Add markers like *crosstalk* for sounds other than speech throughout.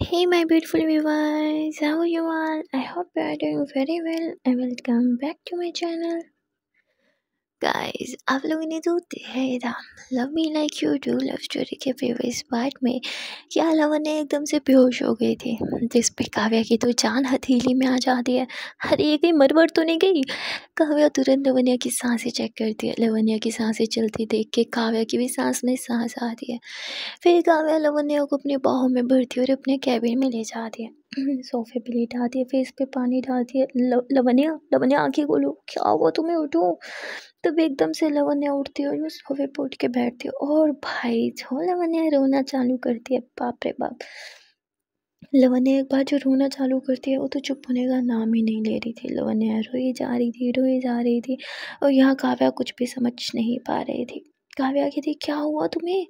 Hey my beautiful viewers, how are you all? I hope you are doing very well and welcome back to my channel. Guys आप लोगों ने तो है love me like you do love story के previous part में क्या ने एकदम से बेहोश हो गई थी जिस पे काव्या की तो जान हथेली में आ जाती है अरे ये गई मरवर तो नहीं गई काव्या तुरंत लवनिया की सांसें चेक करती है लवनिया की सांसें चलती देख के काव्या की भी सांस में सांस आती है फिर काव्या लवनिया को अपने बाहों में भरती है और अपने कैबिन में ले जाती है *clears throat* सोफे पे आती है फेस पे पानी डालती है लवनिया लवनिया आँखें खोलो क्या हुआ तुम्हें उठो तब एकदम से लवन्या उठती है और सोफे पर उठ के बैठती है और भाई जो लवन्या रोना चालू करती है बाप रे बाप लवन्या एक बार जो रोना चालू करती है वो तो चुप होने का नाम ही नहीं ले रही थी लवन्या रोई जा रही थी रोई जा रही थी और यहाँ काव्या कुछ भी समझ नहीं पा रही थी भी आगे थी क्या हुआ तुम्हें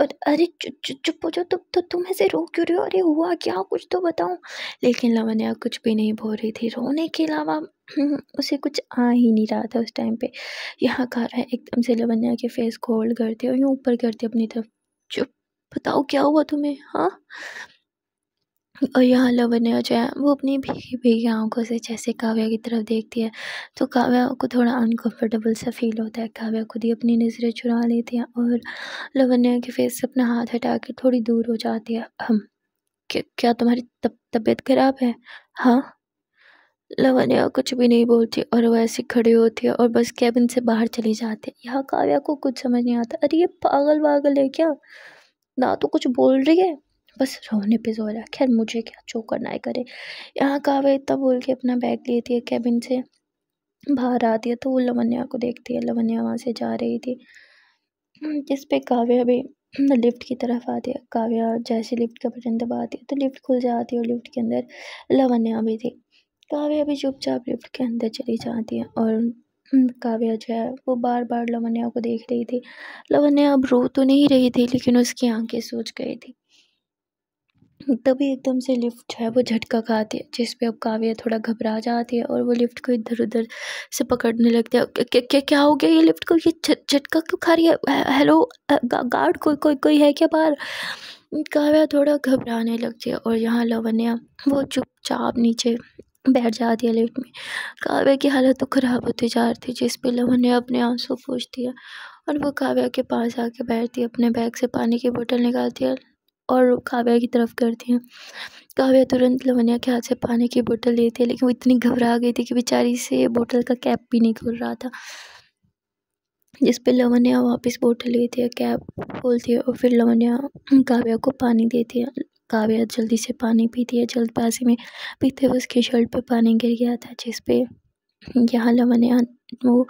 और अरे चुप हो जाओ तुम तो तुम ऐसे रो क्यों रहे हो अरे हुआ क्या कुछ तो बताओ लेकिन लवनया कुछ भी नहीं बोल रही थी रोने के अलावा *clears throat* उसे कुछ आ ही नहीं रहा था उस टाइम पे यहाँ है एकदम से लवन्या के फेस को होल्ड करते और यूँ ऊपर करते अपनी तरफ चुप बताओ क्या हुआ तुम्हें हाँ और यहाँ लवनया जो है वो अपनी भीगी भीगी आँखों से जैसे काव्या की तरफ देखती है तो काव्या को थोड़ा अनकंफर्टेबल सा फील होता है काव्या खुद ही अपनी नज़रें चुरा लेती है और लवनया के फेस से अपना हाथ हटा के थोड़ी दूर हो जाती है हम क्या, क्या तुम्हारी तब तबीयत खराब है हाँ लवनया कुछ भी नहीं बोलती और वह ऐसे खड़ी होती है और बस कैबिन से बाहर चली जाती है यहाँ काव्या को कुछ समझ नहीं आता अरे ये पागल वागल है क्या ना तो कुछ बोल रही है बस रोने पे जोर है खैर मुझे क्या जो करना है करे यहाँ कावे इतना बोल के अपना बैग लेती है कैबिन से बाहर आती है तो वो लवन्या को देखती है लवन्या वहाँ से जा रही थी हम्म, जिस पे काव्या भी *clears throat* लिफ्ट की तरफ आती है काव्या जैसे लिफ्ट का बटन दबाती है तो लिफ्ट खुल जाती है और लिफ्ट के अंदर लवन्या भी थी काव्या भी चुपचाप लिफ्ट के अंदर चली जाती है और काव्या हम्म, जो है वो बार बार लवन्या को देख रही थी लवन्या अब रो तो नहीं रही थी लेकिन उसकी आंखें सूज गई थी तभी एकदम से लिफ्ट जो है वो झटका खाती है जिस पे अब काव्या थोड़ा घबरा जाती है और वो लिफ्ट को इधर उधर से पकड़ने लगती है क्या क्या क्या हो गया ये लिफ्ट को ये झटका क्यों खा रही है हेलो गार्ड कोई कोई कोई है क्या बाहर काव्या थोड़ा घबराने लगती है और यहाँ लवनिया वो चुपचाप नीचे बैठ जाती है लिफ्ट में काव्या की हालत तो ख़राब होती जा रही थी जिसपे लवनिया लवन्या अपने आंसू पूछती है और वो काव्या के पास आके बैठती है अपने बैग से पानी की बोतल निकालती है और काव्या की तरफ करती हैं काव्या तुरंत लवनिया के हाथ से पानी की बोतल लेती है लेकिन वो इतनी घबरा गई थी कि बेचारी से बोतल का कैप भी नहीं खुल रहा था जिस पे लवनिया वापस बोतल लेती है कैप खोलती है और फिर लवनिया काव्या को पानी देती है काव्या जल्दी से पानी पीती है जल्दबाजी में पीते हुए उसके शर्ट पे पानी गिर गया था जिसपे यहाँ लवनिया वो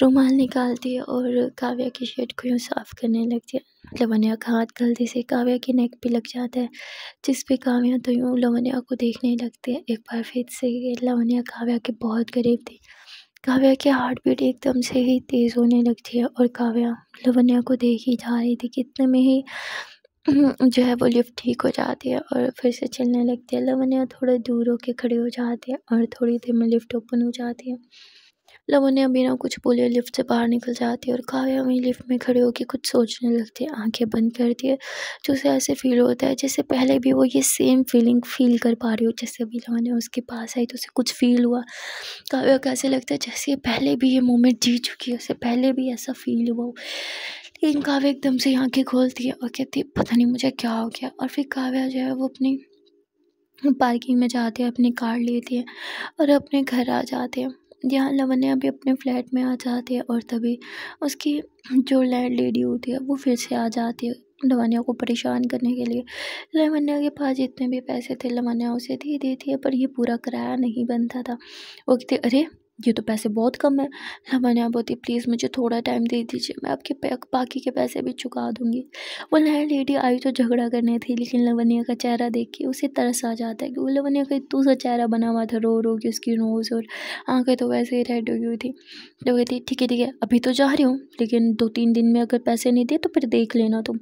रुमाल निकालती है और काव्या की शर्ट को यूँ साफ़ करने लगती मतलब है लवनिया का हाथ गलती से काव्या की नेक पे लग जाता है जिस पे काव्या तो यूँ लवनिया को देखने लगती है एक बार फिर से लवनिया काव्या के बहुत गरीब थी काव्या की हार्ट बीट एकदम से ही तेज़ होने लगती है और काव्या लवनिया को देख ही जा रही थी कितने में ही हम्म, जो है वो लिफ्ट ठीक हो जाती है और फिर से चलने लगती है लवनिया थोड़ा दूर होके खड़े हो जाते हैं और थोड़ी देर में लिफ्ट ओपन हो जाती है लोगों ने बिना कुछ बोले लिफ्ट से बाहर निकल जाती है और काव्या वहीं लिफ्ट में खड़े होकर कुछ सोचने लगती है आँखें बंद करती है तो उसे ऐसे फील होता है जैसे पहले भी वो ये सेम फीलिंग फील कर पा रही हो जैसे अभी लवन्या उसके पास आई तो उसे कुछ फील हुआ काव्या कैसे लगता है जैसे पहले भी ये मोमेंट जी चुकी है उसे पहले भी ऐसा फील हुआ लेकिन काव्या एकदम से आँखें खोलती है और कहती है पता नहीं मुझे क्या हो गया और फिर काव्या जो है वो अपनी पार्किंग में जाते हैं अपनी कार लेते हैं और अपने घर आ जाते हैं जहाँ लावण्या भी अपने फ्लैट में आ जाती है और तभी उसकी जो लैंड लेडी होती है वो फिर से आ जाती है लवानिया को परेशान करने के लिए लवानिया के पास जितने भी पैसे थे लवानिया उसे दे देती है पर यह पूरा किराया नहीं बनता था वो कहते अरे ये तो पैसे बहुत कम है मैंने बोलती प्लीज़ मुझे थोड़ा टाइम दे दीजिए मैं आपके बाकी के पैसे भी चुका दूँगी वो नया लेडी आई तो झगड़ा करने थी लेकिन लवनिया का चेहरा देख के उसे तरस आ जाता है कि वो लवनिया का इतना सा चेहरा बना हुआ था रो रो के उसकी नोज़ और आँखें तो वैसे ही रेड हो गई थी तो कहती ठीक है ठीक है अभी तो जा रही हूँ लेकिन दो तीन दिन में अगर पैसे नहीं दिए तो फिर देख लेना तुम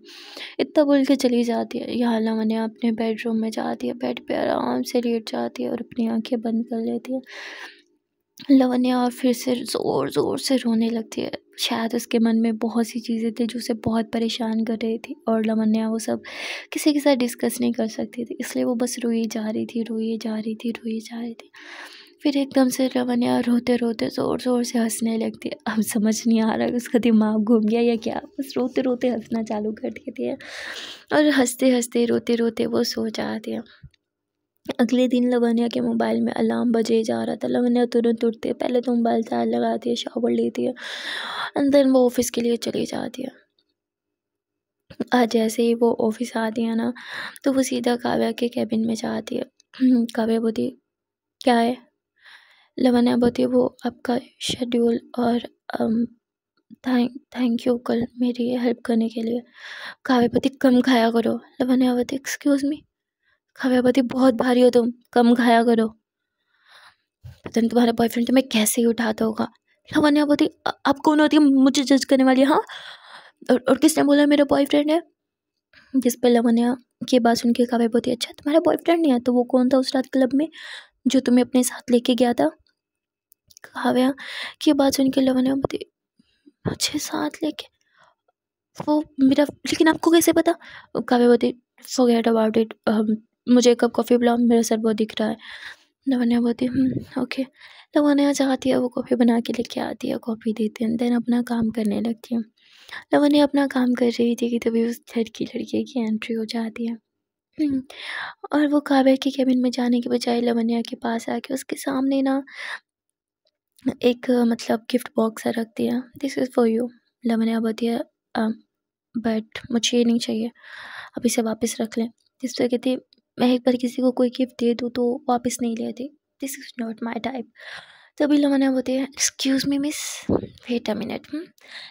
इतना बोल के चली जाती है यहाँ लवनिया अपने बेडरूम में जाती है बेड पर आराम से लेट जाती है और अपनी आँखें बंद कर लेती है और फिर से ज़ोर ज़ोर से रोने लगती है शायद उसके मन में बहुत सी चीज़ें थी जो उसे बहुत परेशान कर रही थी और लवनिया वो सब किसी के साथ डिस्कस नहीं कर सकती थी इसलिए वो बस रोई जा रही थी रोई जा रही थी रोई जा रही थी फिर एकदम से लवनिया रोते रोते ज़ोर ज़ोर से हंसने लगती है अब समझ नहीं आ रहा उसका दिमाग घूम गया या क्या बस रोते रोते हंसना चालू कर देती है और हंसते हंसते रोते रोते वो सो जाती है अगले दिन लवनिया के मोबाइल में अलार्म बजे जा रहा था लवनिया तुरंत उठती है पहले तो मोबाइल चार्ज लगाती है शावर लेती है एंड देन वो ऑफिस के लिए चली जाती है आज जैसे ही वो ऑफिस आती है ना तो वो सीधा काव्या के कैबिन में जाती है हम्म, काव्या बोती क्या है लवनिया बोती वो आपका शेड्यूल और थैंक थैंक यू कल मेरी हेल्प करने के लिए काव्य पति कम खाया करो लवन्या बोलती एक्सक्यूज़ मी खाया पति बहुत भारी हो तुम कम खाया करो पता नहीं तुम्हारा बॉयफ्रेंड तुम्हें कैसे ही उठाता होगा लवान्या पति आप कौन होती है मुझे जज करने वाली हाँ और, और किसने बोला मेरा बॉयफ्रेंड है जिस पर लवान्या के बात सुन के काव्यापति अच्छा तुम्हारा बॉयफ्रेंड नहीं है तो वो कौन था उस रात क्लब में जो तुम्हें अपने साथ लेके गया था काव्या की बात सुन के लवान्या लवन्यापति मुझे साथ लेके वो मेरा लेकिन आपको कैसे पता काव्यावती फॉरगेट अबाउट इट मुझे कब कप कॉफ़ी पिलाओ मेरा सर बहुत दिख रहा है लवनिया बोलती ओके लवनिया चाहती है वो कॉफ़ी बना के लेके आती है कॉफ़ी देती है देन अपना काम करने लगती है लवनिया अपना काम कर रही थी कि तभी उस घर की लड़की की एंट्री हो जाती है हम्म, और वो काबे के कैबिन में जाने के बजाय लवनिया के पास आके उसके सामने ना एक मतलब गिफ्ट बॉक्स रख दिया this is for you Lavanya बोलती है बट मुझे ये नहीं चाहिए अब इसे वापस रख लें जिस तरह कहती मैं एक बार किसी को कोई गिफ्ट दे दूँ तो वापस नहीं लेते this is not my type तभी ने बोलते हैं excuse me miss wait a minute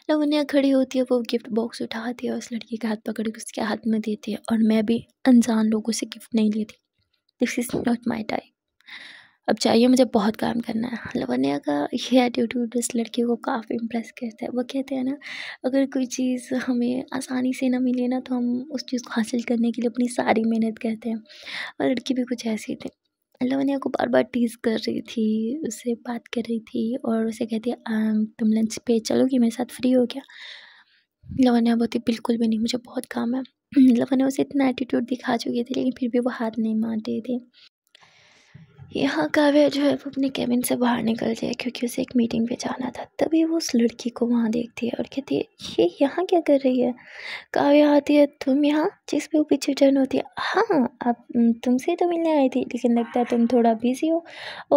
Lavanya खड़ी होती है वो गिफ्ट बॉक्स उठाती है उस लड़की का हाथ पकड़ के उसके हाथ में देती है और मैं भी अनजान लोगों से गिफ्ट नहीं लेती this is not my type अब चाहिए मुझे बहुत काम करना है लवनिया का ये एटीट्यूड उस लड़की को काफ़ी इम्प्रेस करता है वो कहते हैं ना अगर कोई चीज़ हमें आसानी से ना मिले ना तो हम उस चीज़ को हासिल करने के लिए अपनी सारी मेहनत करते हैं और लड़की भी कुछ ऐसी थी लवनिया को बार बार टीज कर रही थी उससे बात कर रही थी और उसे कहती तुम लंच पे चलोगी मेरे साथ फ्री हो गया लवनिया बोलती बिल्कुल भी नहीं मुझे बहुत काम है *clears throat* लवनिया उसे इतना एटीट्यूड दिखा चुकी थी लेकिन फिर भी वो हाथ नहीं मान रही थी यहाँ काव्य जो है वो अपने कैबिन से बाहर निकल जाए क्योंकि उसे एक मीटिंग पे जाना था तभी वो उस लड़की को वहाँ देखती है और कहती है ये यहाँ क्या कर रही है काव्य आती है तुम यहाँ जिस पे वो पीछे टर्न होती है हाँ अब तुमसे तो मिलने आई थी लेकिन लगता है तुम थोड़ा बिजी हो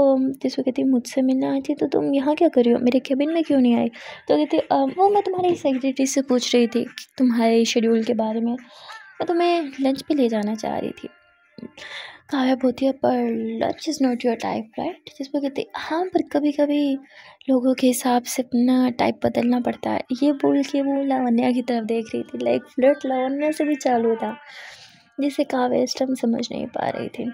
और जिस वो कहती मुझसे मिलने आई थी तो तुम यहाँ क्या कर रही हो मेरे कैबिन में क्यों नहीं आई तो कहती वो मैं तुम्हारी सेक्रेटरी से पूछ रही थी तुम्हारे शेड्यूल के बारे में मैं तुम्हें लंच पर ले जाना चाह रही थी कामयाब होती है पर lunch is not your type right जिसको कहते हाँ पर कभी कभी लोगों के हिसाब से अपना टाइप बदलना पड़ता है ये बोल के वो लावण्या की तरफ देख रही थी लाइक फ्लर्ट लावण्या से भी चालू था जिसे काव्य इस टाइम समझ नहीं पा रही थी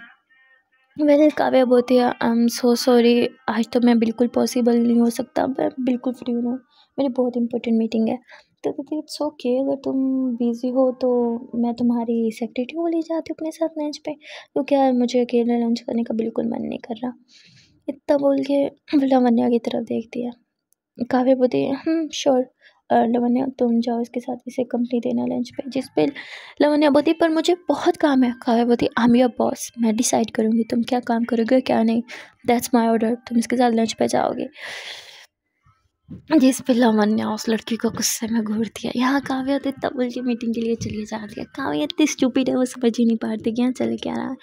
मैंने काव्य बोलती है आई एम सो सॉरी आज तो मैं बिल्कुल पॉसिबल नहीं हो सकता मैं बिल्कुल फ्री हूँ मेरी बहुत इंपॉर्टेंट मीटिंग है तो कहती इट्स ओके अगर तुम बिज़ी हो तो मैं तुम्हारी सेक्रेटरी को ले जाती हूँ अपने साथ लंच पे तो क्योंकि यार मुझे अकेले लंच करने का बिल्कुल मन नहीं कर रहा इतना बोल के लवन्या की तरफ देखती है काव्य बोलती है श्योर हम्म, लवन्या तुम जाओ इसके साथ इसे कंपनी देना लंच पे जिस पे लवन्या बोती पर मुझे बहुत काम है काव्य बोती आम योर बॉस मैं डिसाइड करूँगी तुम क्या काम करोगे क्या नहीं दैट्स माई ऑर्डर तुम इसके साथ लंच पे जाओगे जिस पे ने उस लड़की को गुस्से में घूर दिया यहाँ काव्यत इतना बोल के मीटिंग के लिए चली जा रही है काव्यत इतनी स्टूपिड है वो समझ ही नहीं रही कि यहाँ चले क्या रहा है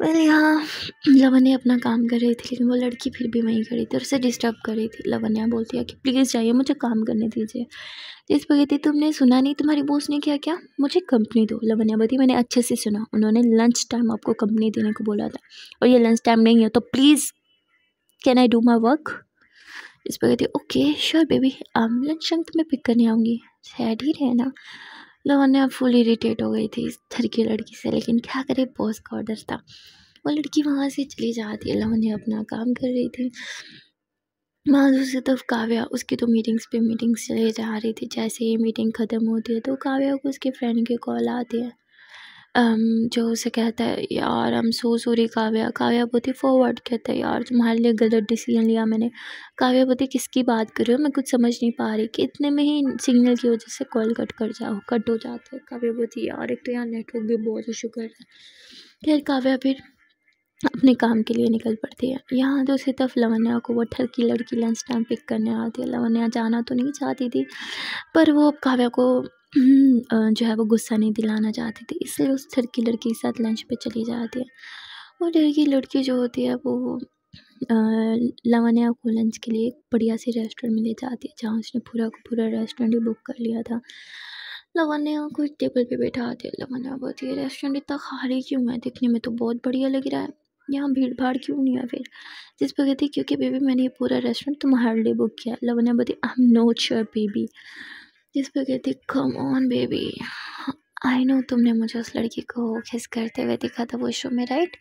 मैंने यहाँ लवन्या अपना काम कर रही थी लेकिन वो लड़की फिर भी वहीं खड़ी थी और उसे डिस्टर्ब कर रही थी लवन्या बोलती है कि प्लीज़ जाइए मुझे काम करने दीजिए जिस पर कहती तुमने सुना नहीं तुम्हारी बोस ने क्या क्या मुझे कंपनी दो लवन्या बोलती मैंने अच्छे से सुना उन्होंने लंच टाइम आपको कंपनी देने को बोला था और ये लंच टाइम नहीं है तो please can I do my work इस पर कहती ओके श्योर बेबी लंच शंक मैं पिक करने आऊँगी सैड ही रहना लवन्या फुल इरीटेट हो गई थी इस घर की लड़की से लेकिन क्या करे बॉस का ऑर्डर था वो लड़की वहाँ से चली जाती है लवन्या अपना काम कर रही थी वहाँ दूसरी तरफ काव्या उसकी तो मीटिंग्स पे मीटिंग्स चले जा रही थी जैसे ही मीटिंग ख़त्म होती है तो काव्या को उसके फ्रेंड की कॉल आती है जो उसे कहता है यार हम am so sorry Kavya Kavya बोती फॉरवर्ड कहता है यार तुम्हारे लिए गलत डिसीजन लिया मैंने काव्या बोती किसकी बात कर रही हो मैं कुछ समझ नहीं पा रही कि इतने में ही सिग्नल की वजह से कॉल कट कर जाओ कट हो जाता है काव्या बोती यार एक तो यार नेटवर्क भी बहुत ही शुक्र है फिर काव्या फिर अपने काम के लिए निकल पड़ती है यहाँ दूसरी तो तरफ लवन्या को वो ठरकी लड़की लंच टाइम पिक करने आती है लवन्या जाना तो नहीं चाहती थी पर वो काव्या को जो है वो गुस्सा नहीं दिलाना चाहती थी इसलिए उस की लड़की के साथ लंच पे चली जाती है और की लड़की जो होती है वो लवनिया को लंच के लिए एक बढ़िया से रेस्टोरेंट में ले जाती है जहाँ उसने पूरा का पूरा रेस्टोरेंट ही बुक कर लिया था लवनिया को टेबल पे बैठा है लवनिया बोलती है रेस्टोरेंट इतना खाली क्यों है देखने में तो बहुत बढ़िया लग रहा है यहाँ भीड़ भाड़ क्यों नहीं है फिर जिस पर कहती क्योंकि बेबी मैंने ये पूरा रेस्टोरेंट तुम्हारे लिए बुक किया लवनिया बोलती I am not sure baby जिस पर कहती come on baby I know तुमने मुझे उस लड़की को किस करते हुए देखा था वो शो में राइट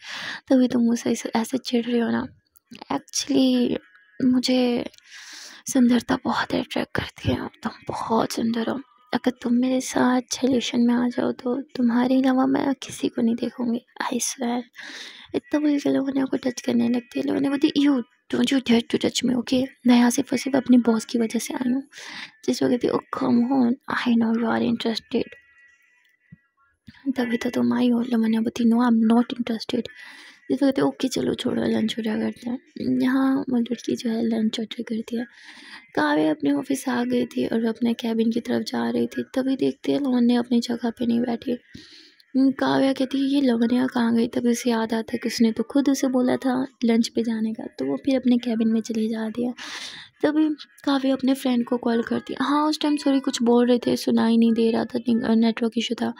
तभी तुम उसे ऐसे चिढ़ रही हो ना एक्चुअली मुझे सुंदरता बहुत अट्रैक्ट करती है तुम बहुत सुंदर हो अगर तुम मेरे साथ रिलेशन में आ जाओ तो तुम्हारे अलावा मैं किसी को नहीं देखूँगी आई स्वेर इतना बोल के लोगों ने आपको टच करने लगते हैं लोगों ने बोलती you don't you dare to touch me okay मैं यहाँ सिर्फ और सिर्फ अपने बॉस की वजह से आई हूँ जिस वक्त oh come on I know you are interested तभी तो तुम आई हो मतलब मैंने बताई no I am not interested जिस वक्त ओके चलो छोड़ो लंच ऑर्डर करते हैं यहाँ लड़की जो है लंच ऑर्डर करती है कावे अपने ऑफिस आ गई थी और वह अपने कैबिन की तरफ जा रही थी तभी देखते हैं लोन ने अपनी जगह पे नहीं बैठी हम्म, काव्या कहती है ये लवनिया कहाँ गई तब उसे याद आता है कि उसने तो खुद उसे बोला था लंच पे जाने का तो वो फिर अपने कैबिन में चली जा है तभी काव्या अपने फ्रेंड को कॉल करती है हाँ उस टाइम सॉरी कुछ बोल रहे थे सुनाई नहीं दे रहा था नेटवर्क इशू था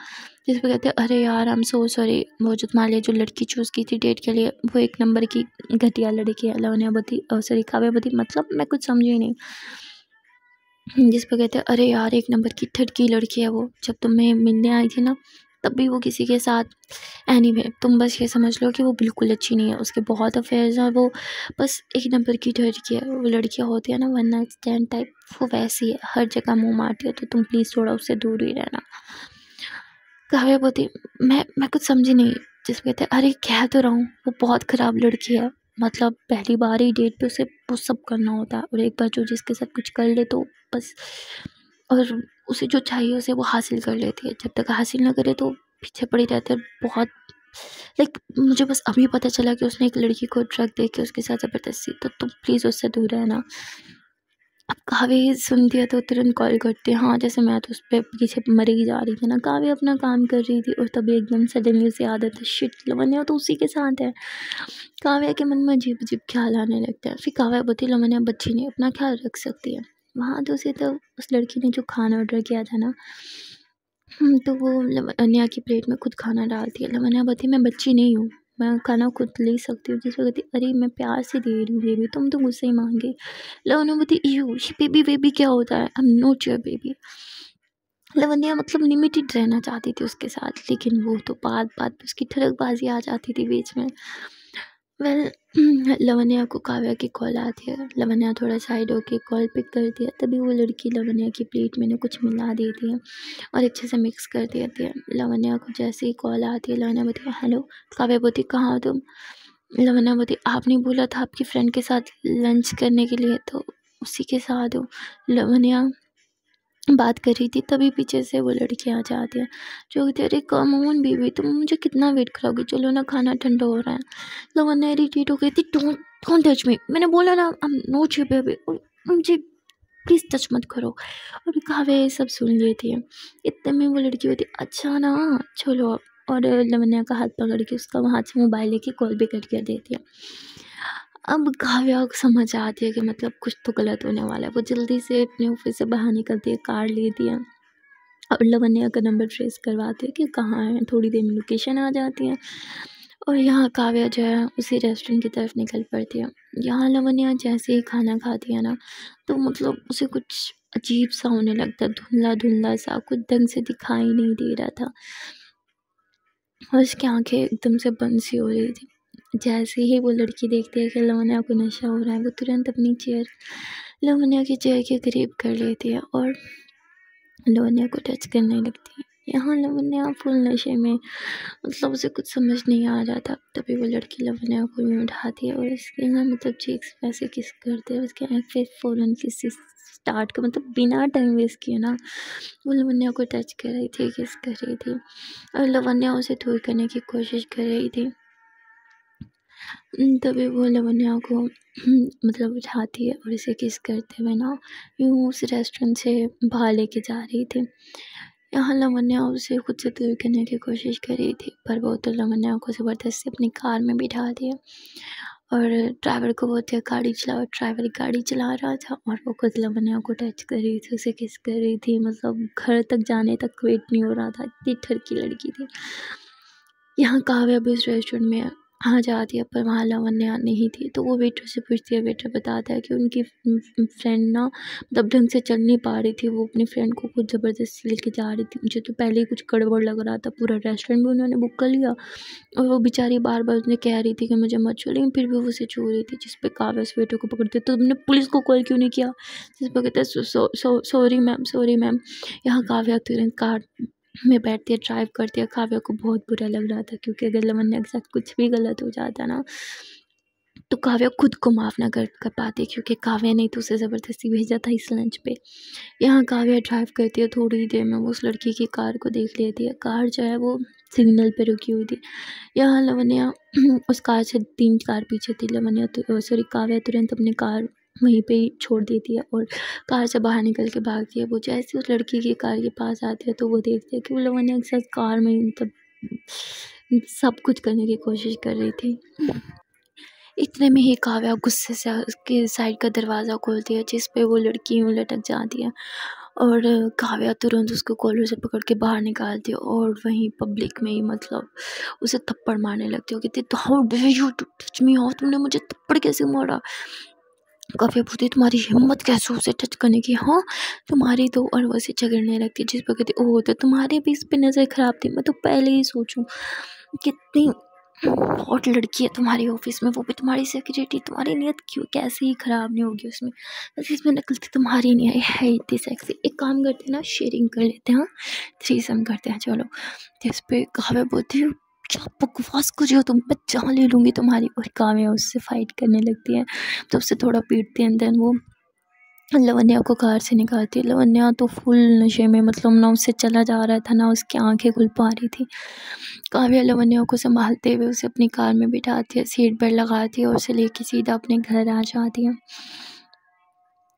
जिस पर कहते अरे यार हम सो सॉरी वो जो तुम्हारे जो लड़की चूज़ की थी डेट के लिए वो एक नंबर की घटिया लड़की है लवन्यावती सॉरी काव्या बती मतलब मैं कुछ समझी नहीं जिस पर कहते अरे यार एक नंबर की थर्ड की लड़की है वो जब तुम्हें मिलने आई थी ना तब भी वो किसी के साथ एनी anyway, तुम बस ये समझ लो कि वो बिल्कुल अच्छी नहीं है उसके बहुत अफेयर्स हैं वो बस एक नंबर की लड़की है वो लड़कियाँ होती है ना वन नाइट स्टैंड टाइप वो वैसी है हर जगह मुँह मारती है तो तुम प्लीज़ थोड़ा उससे दूर ही रहना कहा बोती मैं मैं कुछ समझी नहीं जिसमें कहते अरे कह तो रहा हूँ वो बहुत ख़राब लड़की है मतलब पहली बार ही डेट पे उसे वो सब करना होता है और एक बार जो जिसके साथ कुछ कर ले तो बस और उसे जो चाहिए उसे वो हासिल कर लेती है जब तक हासिल ना करे तो पीछे पड़ी रहती है बहुत लाइक मुझे बस अभी पता चला कि उसने एक लड़की को ड्रग दे के उसके साथ ज़बरदस्ती तो तुम प्लीज़ उससे दूर रहना अब काव्य सुनती है तो तुरंत कॉल करती है हाँ जैसे मैं तो उस पर पीछे मरी जा रही थी ना काव्य अपना काम कर रही थी और तभी एकदम सडनली उसे याद आता है शिट लवन्या तो उसी के साथ है काव्या के मन में अजीब अजीब ख्याल आने लगता है फिर काव्या बोलती लवन्या बच्ची नहीं अपना ख्याल रख सकती है वहाँ तो उसे तो उस लड़की ने जो खाना ऑर्डर किया था ना हम्म, तो वो मतलब अनन्या की प्लेट में खुद खाना डालती है लवनिया मतलब बोलती मैं बच्ची नहीं हूँ मैं खाना खुद ले सकती हूँ जिसको कहती अरे मैं प्यार से दे रही हूँ बेबी तुम तो मुझसे ही मांगे लवन्या मतलब बोलती यू बेबी बेबी क्या होता है I am not your baby Lavanya मतलब लिमिटेड रहना चाहती थी उसके साथ लेकिन वो तो बात बात उसकी ठड़कबाजी आ जाती थी बीच में वेल लवन्या *clears throat* को काव्या की कॉल आती है लवन्या थोड़ा साइड होके कॉल पिक करती है तभी वो लड़की लवन्या की प्लेट में कुछ मिला देती है और अच्छे से मिक्स कर देती है लवन्या को जैसे ही कॉल आती है लवन्या बोती हेलो काव्या बोती कहाँ हो तुम लवन्या बोती आपने बोला था आपकी फ्रेंड के साथ लंच करने के लिए तो उसी के साथ हो लवन्या बात कर रही थी तभी पीछे से वो लड़की आ जाती है जो कहती अरे कम ऑन बीबी तुम मुझे कितना वेट कराओगी चलो ना खाना ठंडा हो रहा है तो ने इरीटेट हो गई थी डोंट डोंट टच मी मैंने बोला ना हम नो छिपे अभी मुझे प्लीज़ टच मत करो और कहावे सब सुन लिए थे इतने में वो लड़की होती अच्छा ना चलो और लवन्या का हाथ पकड़ के उसका वहाँ से मोबाइल लेके कॉल भी करके कर देती है अब काव्या को समझ आती है कि मतलब कुछ तो गलत होने वाला है वो जल्दी से अपने ऑफिस से बाहर निकलती है कार ले दिया और लवन्या का नंबर ट्रेस करवाती है कि कहाँ है थोड़ी देर में लोकेशन आ जाती है और यहाँ काव्या जो है उसी रेस्टोरेंट की तरफ निकल पड़ती है यहाँ लवन्या जैसे ही खाना खाती है ना तो मतलब उसे कुछ अजीब सा होने लगता है धुंधला धुंधला सा कुछ ढंग से दिखाई नहीं दे रहा था और उसकी आंखें एकदम से बंद सी हो रही थी जैसे ही वो लड़की देखती है कि लवन्या को नशा हो रहा है वो तुरंत अपनी चेयर लवनिया की चेयर के करीब कर लेती है और लवनिया को टच करने लगती है यहाँ लवन्या फुल नशे में मतलब उसे कुछ समझ नहीं आ रहा था तभी वो लड़की लवनिया को भी उठाती है और इसके ना मतलब चीक्स वैसे किस करते हैं उसके यहाँ फिर फ़ौरन किसी स्टार्ट का मतलब बिना टाइम वेस्ट किए ना वो लवन्या को टच कर रही थी किस कर रही थी और लवन्या उसे दूर करने की कोशिश कर रही थी हम्म, तभी वो लवनिया को हम्म, मतलब उठाती है और उसे किस करते हुए ना यूँ उस रेस्टोरेंट से बाहर लेके जा रही थी यहाँ लवनिया उसे खुद से दूर करने की कोशिश कर रही थी पर वो तो लवनिया को ज़बरदस्ती अपनी कार में बिठा दिया और ड्राइवर को बोलते हैं गाड़ी चला ड्राइवर गाड़ी चला रहा था और वो खुद लवनिया को टच कर रही थी उसे किस कर रही थी मतलब घर तक जाने तक वेट नहीं हो रहा था इतनी ठरकी लड़की थी यहाँ काव्या भी उस रेस्टोरेंट में आ हाँ, जाती है पर वहाँ लावण्या नहीं थी तो वो वेटर से पूछती है वेटर बताता है कि उनकी फ्रेंड ना मतलब ढंग से चल नहीं पा रही थी वो अपनी फ्रेंड को खुद ज़बरदस्ती लेके जा रही थी मुझे तो पहले ही कुछ गड़बड़ लग रहा था पूरा रेस्टोरेंट भी उन्होंने बुक कर लिया और वो बेचारी बार बार उसने कह रही थी कि मुझे मत छो लेकिन फिर भी वो उसे छू रही थी जिस पर काव्य उस वेटर को पकड़ते तो तुमने पुलिस को कॉल क्यों नहीं किया जिस पर कहते सॉरी मैम सॉरी मैम यहाँ काव्य कार में है ड्राइव करती है काव्या को बहुत बुरा लग रहा था क्योंकि अगर लवन्या के साथ कुछ भी गलत हो जाता ना तो काव्या खुद को माफ़ ना कर कर पाती क्योंकि काव्या ने तो उसे ज़बरदस्ती भेजा था इस लंच पे यहाँ काव्या ड्राइव करती है थोड़ी देर में वो उस लड़की की कार को देख लेती है कार जो है वो सिग्नल पे रुकी हुई थी यहाँ लवनिया *clears throat* उस कार से तीन कार पीछे थी लवनिया तो सॉरी काव्या तुरंत अपनी कार वहीं पे ही छोड़ देती है और कार से बाहर निकल के भागती है वो जैसे उस लड़की की कार के पास आती है तो वो देखती है कि उन लोगों ने एक साथ कार में मतलब सब कुछ करने की कोशिश कर रही थी इतने में ही काव्या गुस्से से उसके साइड का दरवाज़ा खोलती है जिस पे वो लड़की यूँ लटक जाती है और काव्या तुरंत उसको कॉलर से पकड़ के बाहर निकालती है और वहीं पब्लिक में ही मतलब उसे थप्पड़ मारने लगती है कहती how do you touch me how तुमने मुझे थप्पड़ कैसे मारा काफ़ी अपूर्ति तुम्हारी हिम्मत कैसे उसे टच करने की हाँ तुम्हारी तो और वैसे झगड़ने लगती जिस पर कहती ओ तो तुम्हारे भी इस पर नज़र ख़राब थी मैं तो पहले ही सोचूँ कितनी हॉट लड़की है तुम्हारी ऑफिस में वो भी तुम्हारी सेक्रेटरी तुम्हारी नीयत क्यों कैसे ही ख़राब नहीं होगी उसमें बस इसमें नकलती तुम्हारी नहीं आई है इतनी सेक्सी एक काम करते हैं ना शेयरिंग कर लेते हैं थ्री हाँ। सम करते हैं चलो जिस इस पर बोलती हूँ क्या बकवास कर रही हो तुम मैं जहाँ ले लूँगी तुम्हारी और कामया उससे फाइट करने लगती है तो उससे थोड़ा पीटती हैं देन वो लवन्या को कार से निकालती है लवन्या तो फुल नशे में मतलब ना उससे चला जा रहा था ना उसकी आंखें खुल पा रही थी काव्या लवन्या को संभालते हुए उसे अपनी कार में बिठाती है सीट बेल्ट लगाती है और उसे लेके सीधा अपने घर आ जाती है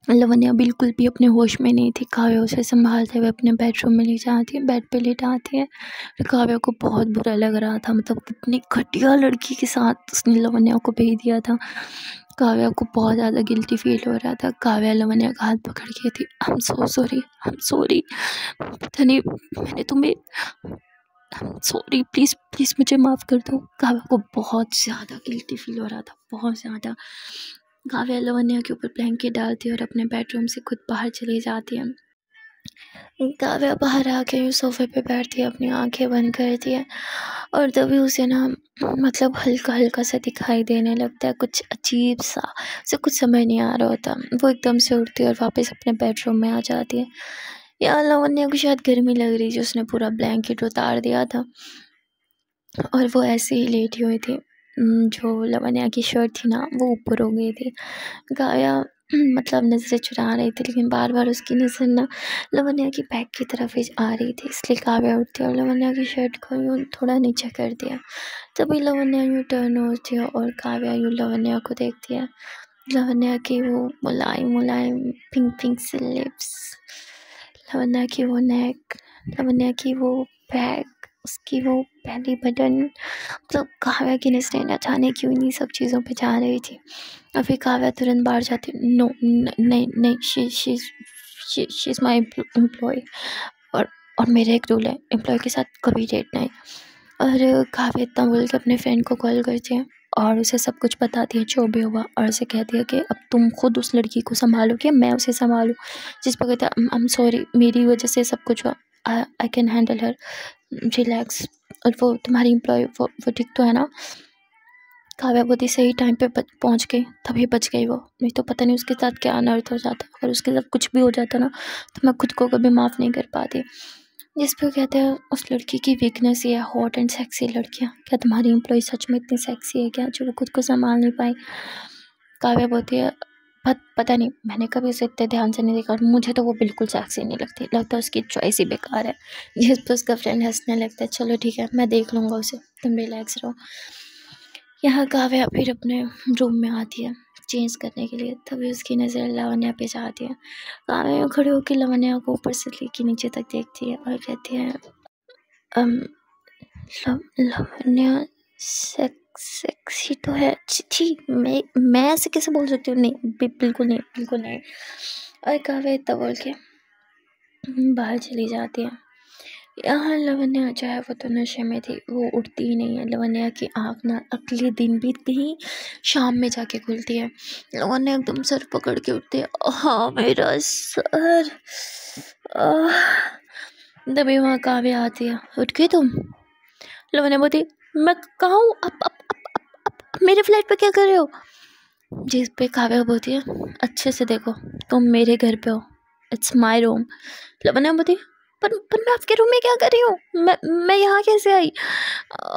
लवनिया बिल्कुल भी अपने होश में नहीं थी काव्या उसे संभालते हुए अपने बेडरूम में ले जाती है बेड पे लेट आती है फिर काव्या को बहुत बुरा लग रहा था मतलब कितनी घटिया लड़की के साथ उसने लवनिया को भेज दिया था काव्या को बहुत ज़्यादा गिल्टी फील हो रहा था काव्या लवनिया का हाथ पकड़ के थी हम सो सॉरी हम सॉरी पता नहीं मैंने तुम्हें सॉरी प्लीज़ प्लीज़ मुझे माफ़ कर दो काव्या को बहुत ज़्यादा गिल्टी फील हो रहा था बहुत ज़्यादा काव्या लवन्या के ऊपर ब्लैंकेट डालती है और अपने बेडरूम से खुद बाहर चली जाती है काव्या बाहर आके यूँ सोफे पे बैठती है अपनी आंखें बंद करती है और तभी उसे ना मतलब हल्का हल्का सा दिखाई देने लगता है कुछ अजीब सा उसे कुछ समझ नहीं आ रहा होता वो एकदम से उठती है और वापस अपने बेडरूम में आ जाती है या लवन्या को शायद गर्मी लग रही थी उसने पूरा ब्लैंकेट उतार दिया था और वो ऐसे ही लेटी हुई थी हम्म, जो लवनिया की शर्ट थी ना वो ऊपर हो गई थी गाया *clears throat* मतलब नज़रें चुरा रही थी लेकिन बार बार उसकी नज़र ना लवन्या की बैग की तरफ ही आ रही थी इसलिए काव्या उठती और लवनिया की शर्ट को यूँ थोड़ा नीचे कर दिया तभी लवनिया यूँ टर्न होती है और काव्या यूँ लवनिया को देखती है लवनिया की वो मुलायम मुलायम पिंक पिंक से लिप्स लवनिया की वो नेक लवनिया की वो बैग उसकी वो पहली बटन मतलब काव्या की नजरें अचानक जाने क्यों इन्हीं सब चीज़ों पे जा रही थी और फिर काव्या तुरंत बाहर जाती नो नहीं नहीं she she she is my employee और और मेरा एक रूल है एम्प्लॉय के साथ कभी डेट नहीं और काव्या इतना बोल के अपने फ्रेंड को कॉल करती है और उसे सब कुछ बताती है जो भी हुआ और उसे कहती है कि अब तुम खुद उस लड़की को कि मैं उसे संभालूँ जिस पर कहते आई एम सॉरी मेरी वजह से सब कुछ हुआ I can handle her relax और वो तुम्हारी इम्प्लॉय वो वो ठीक तो है ना काव्या बहुत ही सही टाइम पे पहुंच गई तभी बच गई वो नहीं तो पता नहीं उसके साथ क्या अनर्थ हो जाता अगर उसके साथ कुछ भी हो जाता ना तो मैं खुद को कभी माफ़ नहीं कर पाती जिस पर कहते हैं उस लड़की की वीकनेस ये है हॉट एंड सेक्सी लड़कियाँ क्या तुम्हारी इम्प्लॉय सच में इतनी सेक्सी है क्या जो वो खुद को संभाल नहीं पाई काव्या बहुत ही पत पता नहीं मैंने कभी उसे इतने ध्यान से नहीं देखा मुझे तो वो बिल्कुल सेक्सी नहीं लगती लगता है उसकी चॉइस ही बेकार है जिस पर उसका फ्रेंड हंसने लगता है चलो ठीक है मैं देख लूँगा उसे तुम रिलैक्स रहो यहाँ काव्या फिर अपने रूम में आती है चेंज करने के लिए तभी उसकी नज़र लवनिया पे जाती है काव्या खड़े होकर लवनिया को ऊपर से लेके नीचे तक देखती है और कहती है लवनिया सेक सेक्सी तो है अच्छी थी मैं मैं ऐसे कैसे बोल सकती हूँ नहीं बिल्कुल नहीं बिल्कुल नहीं और कहा तो बोल के हम्म, बाहर चली जाती है यहाँ लवन्या जो है वो तो नशे में थी वो उठती ही नहीं है लवन्या की आँख ना अगले दिन भी थी शाम में जाके खुलती है लवन्या एकदम सर पकड़ के उठती है हाँ मेरा सर तभी वहाँ काव्य आती है उठ गई तुम लवन्या बोलती मैं कहा हूँ अब, अब, अब, अब अब मेरे फ्लैट पे क्या कर रहे हो जिस पे काव्य बोलती है अच्छे से देखो तुम मेरे घर पे हो इट्स माय रूम लवना बोती पर पर मैं आपके रूम में क्या कर रही हूँ मैं मैं यहाँ कैसे आई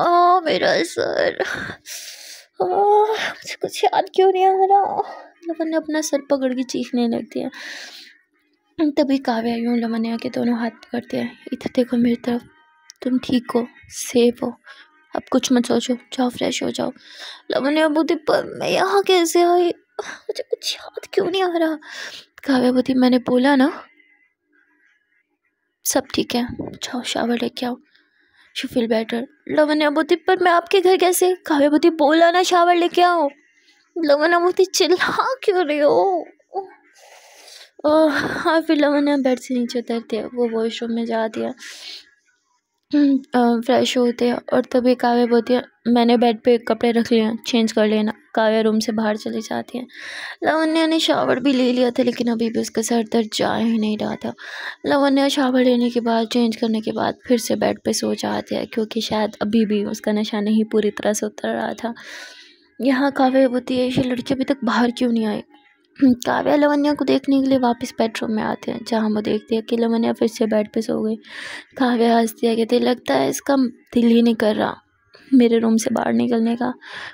ओ मेरा सर ओ मुझे कुछ याद क्यों नहीं आ रहा लवन मतलब ने अपना सर पकड़ के चीखने लगती है तभी काव्या हूँ लवन मतलब ने आके दोनों हाथ पकड़ते हैं इधर देखो मेरी तरफ तुम ठीक हो सेफ हो अब कुछ मत सोचो जाओ फ्रेश हो जाओ लवन अबूदी पर मैं यहाँ कैसे आई मुझे कुछ याद क्यों नहीं आ रहा काव्याबूदी मैंने बोला ना सब ठीक है जाओ शावर लेके आओ शू फील बेटर लवन अबूदी पर मैं आपके घर कैसे काव्याबूदी बोला ना शावर लेके आओ लवन अबूदी चिल्ला क्यों रहे हो और हाँ, फिर लवन बेड से नीचे उतरते वो वॉशरूम में जा दिया फ्रेश होते हैं और तभी काव्या बोलती है मैंने बेड पे कपड़े रख लिए चेंज कर लेना काव्या रूम से बाहर चली जाती है लवन ने शावर भी ले लिया था लेकिन अभी भी उसका सर दर्द जा ही नहीं रहा था ने शावर लेने के बाद चेंज करने के बाद फिर से बेड पे सो जाते हैं क्योंकि शायद अभी भी उसका नशा नहीं पूरी तरह से उतर रहा था यहाँ काव्य बोती है ये लड़की अभी तक बाहर क्यों नहीं आई *clears throat* काव्या लवनिया को देखने के लिए वापस बेडरूम में आते हैं जहाँ वो देखते हैं कि लवनिया फिर से बेड पे सो गई काव्या हंसती है कहते लगता है इसका दिल ही नहीं कर रहा मेरे रूम से बाहर निकलने का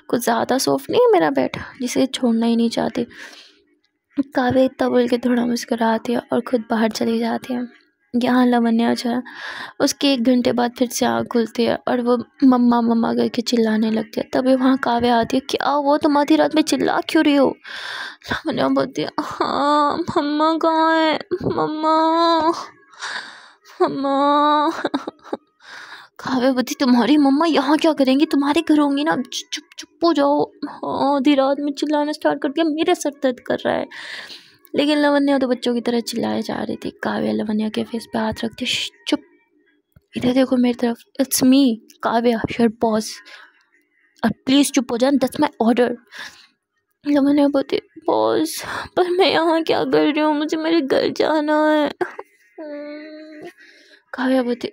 कुछ ज़्यादा सॉफ्ट नहीं है मेरा बेड जिसे छोड़ना ही नहीं चाहते काव्य इतना बोल के थोड़ा मुस्कराती है और ख़ुद बाहर चले जाते हैं यहाँ लावण्याझा उसके एक घंटे बाद फिर से आँख खुलती है और वो मम्मा मम्मा करके चिल्लाने लगती है तभी वहाँ काव्य आती है क्या वो तुम आधी रात में चिल्ला क्यों रही हो लवन बोलती है हाँ मम्मा कहाँ है मम्मा मम्मा काव्य बोलती तुम्हारी मम्मा यहाँ क्या करेंगी तुम्हारे घर होंगी ना चुप चुप हो जाओ हाँ, आधी रात में चिल्लाना स्टार्ट कर दिया मेरा सर दर्द कर रहा है लेकिन लवन्या तो बच्चों की तरह चिल्लाए जा रही थी काव्या लवन्या के फेस पे हाथ रखते चुप इधर देखो मेरी तरफ it's me Kavya your boss और प्लीज़ चुप हो जाए दैट्स माई ऑर्डर लवन्या बोलती बॉस पर मैं यहाँ क्या कर रही हूँ मुझे मेरे घर जाना है काव्या बोलती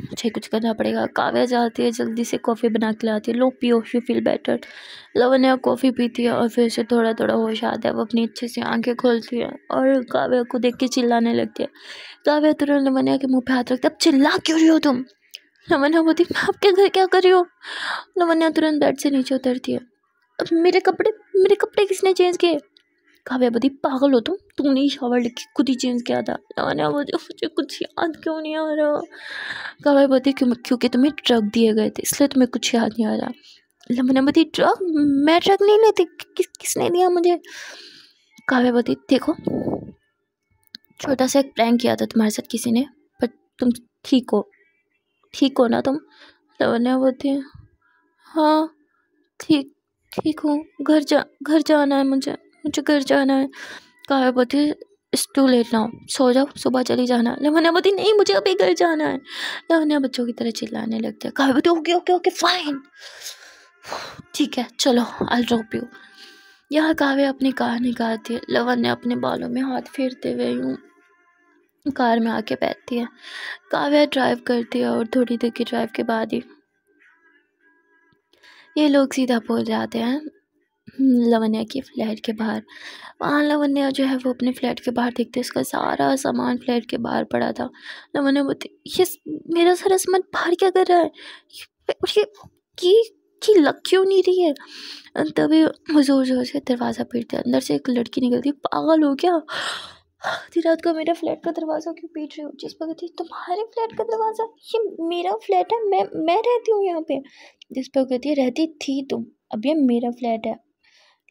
मुझे कुछ करना पड़ेगा काव्या जाती है जल्दी से कॉफ़ी बना के लाती है लोग पियो यू फील बेटर या कॉफ़ी पीती है और फिर से थोड़ा थोड़ा होश आता है वो अपनी अच्छे से आंखें खोलती है और काव्या को देख के चिल्लाने लगती है काव्या तुरंत लवण्या के मुँह पर हाथ रखते है अब चिल्ला क्यों रही हो तुम लवण्या बोती मैं आपके घर क्या कर रही हो लवण्या तुरंत बेड से नीचे उतरती है अब मेरे कपड़े मेरे कपड़े किसने चेंज किए काव्या बदी पागल हो तुम तूने ही शावर लिखी खुद ही चेंज किया था लाना मुझे मुझे कुछ याद क्यों नहीं आ रहा काव्या बदी क्यों क्योंकि तुम्हें ड्रग दिए गए थे इसलिए तुम्हें कुछ याद नहीं आ रहा लमना बदी ड्रग मैं ड्रग नहीं लेती कि, किसने दिया मुझे काव्या बदी देखो छोटा सा एक प्रैंक किया था तुम्हारे साथ किसी ने पर तुम ठीक हो ठीक हो ना तुम लवन्या बोलती हाँ ठीक ठीक हूँ घर जा घर जाना है मुझे मुझे घर जाना है कहा बोलती इट्स टू लेट नाउ सो जाओ सुबह चली जाना लवन्या बोती नहीं मुझे अभी घर जाना है लवन्या बच्चों की तरह चिल्लाने लग गया कहा बोती ओके ओके ओके फाइन ठीक है चलो आई ड्रॉप यू यहाँ काव्य अपनी कार निकालती है लवन ने अपने बालों में हाथ फेरते हुए यूँ कार में आके बैठती है काव्या ड्राइव करती है और थोड़ी देर की ड्राइव के बाद ही ये लोग सीधा बोल जाते हैं लवन्या के फ्लैट के बाहर वहाँ लावण्या जो है वो अपने फ्लैट के बाहर देखते उसका सारा सामान फ्लैट के बाहर पड़ा था लावण्या बोलते ये मेरा सारा सामान बाहर क्या कर रहा है ये, की लग क्यों नहीं रही है तभी वो जोर जोर से दरवाज़ा पीटते अंदर से एक लड़की निकलती पागल हो गया आधी रात को मेरा फ्लैट का दरवाज़ा क्यों पीट रही हो जिस पर कहती तुम्हारे फ्लैट का दरवाज़ा ये मेरा फ्लैट है मैं मैं रहती हूँ यहाँ पे जिस पर कहती रहती थी तुम अब ये मेरा फ्लैट है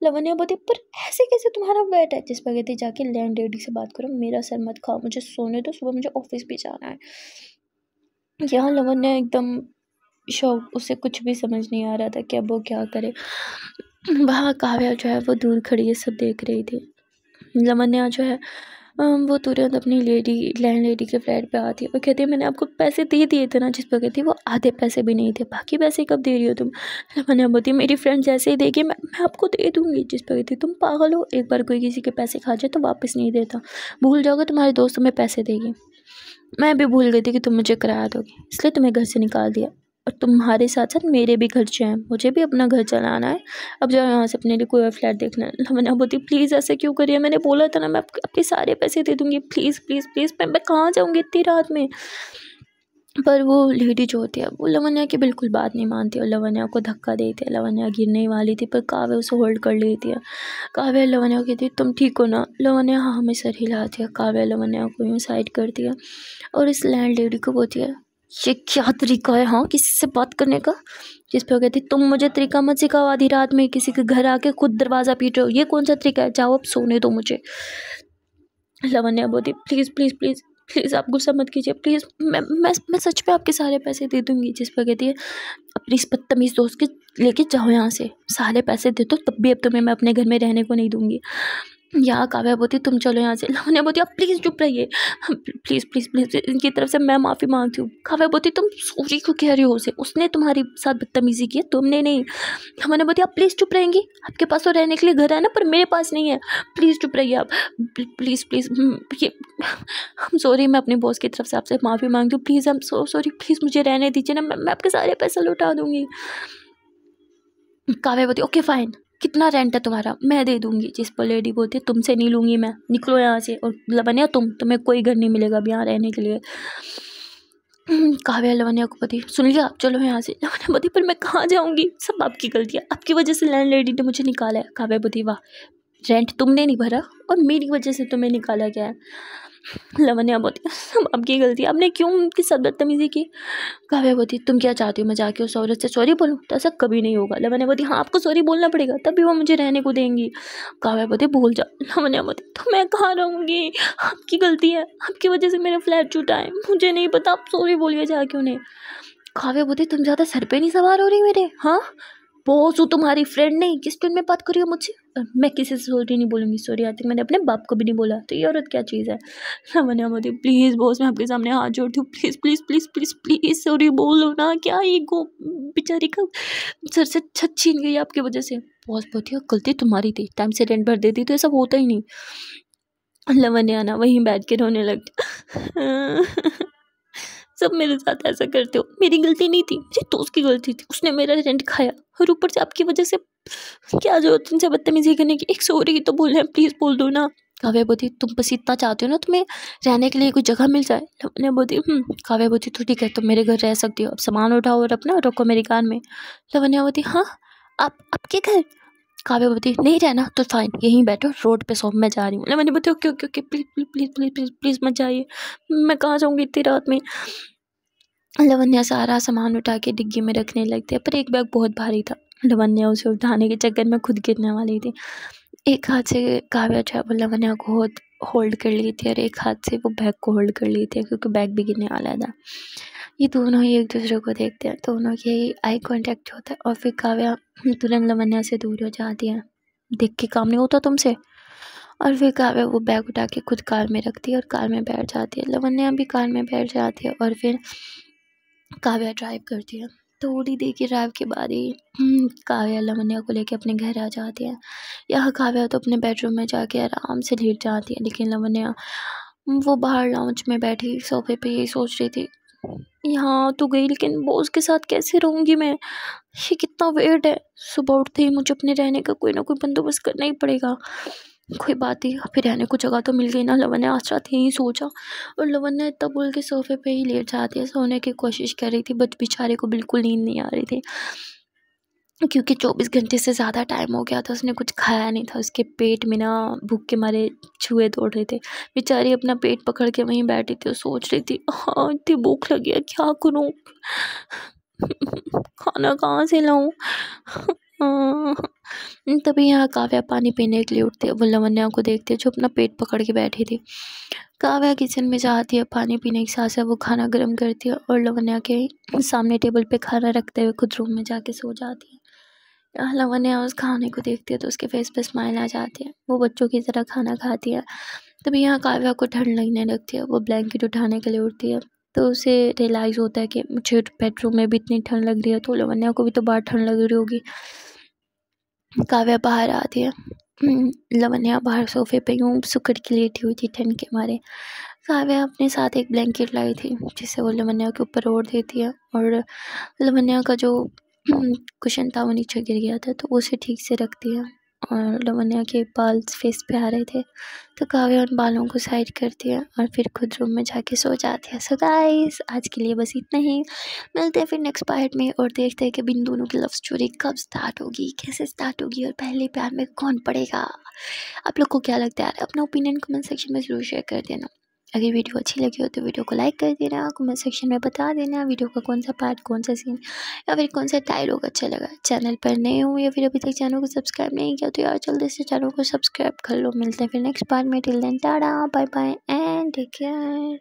लवनिया बोलती पर ऐसे कैसे तुम्हारा वेट है जिस पर कहते जाके लैंड लेडी से बात करो मेरा सर मत खाओ मुझे सोने दो सुबह मुझे ऑफिस भी जाना है यहाँ लवनिया एकदम शौक उसे कुछ भी समझ नहीं आ रहा था कि अब वो क्या करे वहाँ काव्या जो है वो दूर खड़ी ये सब देख रही थी लवनिया जो है वो तुरंत अपनी लेडी लैंड लेडी के फ्लैट पे आती है और कहती है मैंने आपको पैसे दे दिए थे ना जिस पर कहती वो आधे पैसे भी नहीं थे बाकी पैसे कब दे रही हो तुम मैंने बोलती मेरी फ्रेंड जैसे ही देगी मैं मैं आपको दे दूँगी जिस पर कहती तुम पागल हो एक बार कोई किसी के पैसे खा जाए तो वापस नहीं देता भूल जाओगे तुम्हारे दोस्त तुम्हें पैसे देगी मैं भी भूल गई थी कि तुम मुझे किराया दोगे इसलिए तुम्हें घर से निकाल दिया और तुम्हारे साथ साथ मेरे भी खर्चे हैं मुझे भी अपना घर चलाना है अब जाओ यहाँ से अपने लिए कोई फ्लैट देखना है मैंने बोलती प्लीज़ ऐसे क्यों करिए मैंने बोला था ना मैं आपके सारे पैसे दे दूँगी प्लीज़ प्लीज़ प्लीज़ मैं मैं कहाँ जाऊँगी इतनी रात में पर वो लेडी जो होती है वो लवनिया की बिल्कुल बात नहीं मानती और लवनया को धक्का देती है लवनया गिरने वाली थी पर कावे उसे होल्ड कर लेती है काव्य लवन्या कहती है तुम ठीक हो ना लवनया हाँ हमें सर हिलाती है कावे लवनया को यूँ साइड करती है और इस लैंड लेडी को बोलती है ये क्या तरीका है हाँ किसी से बात करने का जिस पर वो कहती तुम मुझे तरीका मत सिखाओ आधी रात में किसी के घर आके खुद दरवाज़ा पीट रहे हो ये कौन सा तरीका है जाओ आप सोने दो मुझे लवन्या बोलती प्लीज़ प्लीज़ प्लीज़ प्लीज़ आप गुस्सा मत कीजिए प्लीज़ मैं मैं मैं सच में आपके सारे पैसे दे दूँगी जिस पर कहती है अपनी इस बदतमीज़ दोस्त के लेके जाओ यहाँ से सारे पैसे दे दो तब भी अब तुम्हें मैं अपने घर में रहने को नहीं दूँगी यहाँ काव्या बोती तुम चलो यहाँ से लावण्या *laughs* बोती आप प्लीज़ चुप रहिए प्लीज़ प्लीज़ प्लीज़ इनकी तरफ से मैं माफ़ी मांगती हूँ काव्या बोती तुम सूरी को कह रही हो उसे उसने तुम्हारी साथ बदतमीज़ी की है तुमने नहीं लावण्या *laughs* बोती आप प्लीज़ चुप रहेंगी आपके पास तो रहने के लिए घर है ना पर मेरे पास नहीं है प्लीज़ चुप रहिए आप प्लीज़ हम्म, प्लीज़ ये हम *laughs* सॉरी मैं अपने बॉस की तरफ से आपसे माफ़ी मांगती हूँ प्लीज़ हम सो सॉरी प्लीज़ मुझे रहने दीजिए ना मैं आपके सारे पैसे लौटा दूँगी काव्या बोती ओके फाइन कितना रेंट है तुम्हारा मैं दे दूंगी जिस पर लेडी बोलती है तुमसे नहीं लूंगी मैं निकलो यहाँ से और लवनिया तुम तुम्हें कोई घर नहीं मिलेगा अब यहाँ रहने के लिए कहा लवनिया को पति सुन लिया चलो यहाँ से लवनिया पति पर मैं कहाँ जाऊँगी सब आपकी गलती है आपकी वजह से लैंड लेडी ने मुझे निकाला है कहा वाह रेंट तुमने नहीं भरा और मेरी वजह से तुम्हें निकाला गया है लवन्या बोलती अब आपकी गलती है आपने क्यों उनकी सब बदतमीज़ी की काव्या बोती तुम क्या चाहती हो मैं जाके उस औरत से सॉरी बोलूँ तो ऐसा कभी नहीं होगा लवन्या बोती हाँ आपको सॉरी बोलना पड़ेगा तभी वो मुझे रहने को देंगी काव्या बोलती बोल जा लवन्या बोती तो मैं कहाँ रहूँगी आपकी गलती है आपकी वजह से मेरा फ्लैट छूटा है मुझे नहीं पता आप सॉरी बोलिए जाके उन्हें काव्या बोती तुम ज़्यादा सर पर नहीं सवार हो रही मेरे हाँ बहुत हूँ तुम्हारी फ्रेंड नहीं किस टोन में बात करी हो मैं किसी से सॉरी नहीं बोलूँगी सॉरी आती मैंने अपने बाप को भी नहीं बोला तो ये औरत क्या चीज़ है मैंने होती प्लीज़ बॉस मैं आपके सामने हाथ जोड़ती हूँ please please please please please sorry बोलो ना क्या ये गो बेचारी का सर से छत छीन गई आपकी वजह से बॉस बहुत ही गलती तुम्हारी थी टाइम से रेंट भर देती तो ये सब होता ही नहीं लवन आना वहीं बैठ के रोने लग सब मेरे साथ ऐसा करते हो मेरी गलती नहीं थी मेरी दोस्त तो की गलती थी उसने मेरा रेंट खाया और ऊपर से आपकी वजह से क्या जो तुमसे बदतमीजी करने की एक सोरी तो बोल रहे हैं प्लीज़ बोल दो ना बोधी तुम बस इतना चाहते हो ना तुम्हें रहने के लिए कोई जगह मिल जाए बोधी हम्म। काव्य बोधी तो ठीक है तुम मेरे घर रह सकती हो अब सामान उठाओ और अपना रखो मेरी कार में बोधी हाँ आप आपके घर कहा बोलती नहीं रहना तो फाइन यहीं बैठो रोड पे सो मैं जा रही हूँ मैंने बोलती okay okay okay please please please please please please मत जाइए मैं कहाँ जाऊँगी इतनी रात में लवन्या सारा सामान उठा के डिग्गी में रखने लगते पर एक बैग बहुत भारी था लवन्या उसे उठाने के चक्कर में खुद गिरने वाली थी एक हाथ से काव्या अच्छा, वो लवन्या को होल्ड कर ली थी और एक हाथ से वो बैग को होल्ड कर ली थी क्योंकि बैग भी गिरने वाला था ये दोनों ही एक दूसरे को देखते हैं दोनों के ही आई कॉन्टेक्ट होता है और फिर काव्या तुरंत लमन्या से दूर हो जाती है देख के काम नहीं होता तुमसे और फिर काव्या वो बैग उठा के खुद कार में रखती है और कार में बैठ जाती है लवन्या भी कार में बैठ जाती है और फिर काव्या ड्राइव करती है थोड़ी देर की ड्राइव के बाद ही हम्म, काव्या लवन्या को लेके अपने घर आ जाती है यह काव्या तो अपने बेडरूम में जाके आराम से लेट जाती है लेकिन लवन्या वो बाहर लाउंज में बैठी सोफे पे ही सोच रही थी यहाँ तो गई लेकिन बॉस के साथ कैसे रहूँगी मैं ये कितना वेट है सुबह उठते ही मुझे अपने रहने का कोई ना कोई बंदोबस्त करना ही पड़ेगा कोई बात ही फिर रहने को जगह तो मिल गई ना लवन ने आज रात यहीं सोचा और लवन ने इतना बोल के सोफे पे ही लेट जाती है सोने की कोशिश कर रही थी बच बेचारे को बिल्कुल नींद नहीं आ रही थी क्योंकि चौबीस घंटे से ज़्यादा टाइम हो गया था उसने कुछ खाया नहीं था उसके पेट में ना भूख के मारे छुए तोड़ रहे थे बेचारी अपना पेट पकड़ के वहीं बैठी थी और सोच रही थी हाँ इतनी भूख लगी है क्या करूँ खाना कहाँ से लाऊँ हाँ। तभी यहाँ काव्या पानी पीने के लिए उठती है वो लवन्या को देखती है जो अपना पेट पकड़ के बैठी थी काव्या किचन में जाती है पानी पीने के साथ साथ वो खाना गर्म करती है और लवन्या के सामने टेबल पे खाना रखते हुए खुद रूम में जाके सो जाती है लवन है उस खाने को देखती है तो उसके फेस पे स्माइल आ जाती है वो बच्चों की तरह खाना खाती है तभी यहाँ काव्या को ठंड लगने लगती है वो ब्लैंकेट उठाने के लिए उठती है तो उसे रियलाइज़ होता है कि मुझे बेडरूम में भी इतनी ठंड लग रही है तो लवन्या को भी तो बाहर ठंड लग रही होगी काव्या बाहर आती है हम्म, लवन्या बाहर सोफे पे यूँ सुकड़ के लेटी हुई थी ठंड के मारे काव्या अपने साथ एक ब्लैंकेट लाई थी जिसे वो लवन्या के ऊपर ओढ़ देती है और लवन्या का जो कुशन था वो नीचे गिर गया था तो उसे ठीक से रख दिया और लवनिया के बाल फेस पे आ रहे थे तो काव्या उन बालों को साइड कर दिया और फिर खुद रूम में जाके सो जाते हैं सो गाइस आज के लिए बस इतना ही मिलते हैं फिर नेक्स्ट पार्ट में और देखते हैं कि इन दोनों की लव स्टोरी कब स्टार्ट होगी कैसे स्टार्ट होगी और पहले प्यार में कौन पड़ेगा आप लोग को क्या लगता है अपना ओपिनियन कमेंट सेक्शन में ज़रूर शेयर कर देना अगर वीडियो अच्छी लगी हो तो वीडियो को लाइक कर देना कमेंट सेक्शन में बता देना वीडियो का कौन सा पार्ट कौन सा सीन या फिर कौन सा डायलॉग अच्छा लगा चैनल पर नए हो या फिर अभी तक चैनल को सब्सक्राइब नहीं किया तो यार जल्दी से चैनल को सब्सक्राइब कर लो मिलते हैं फिर नेक्स्ट पार्ट में till then tata bye bye and take care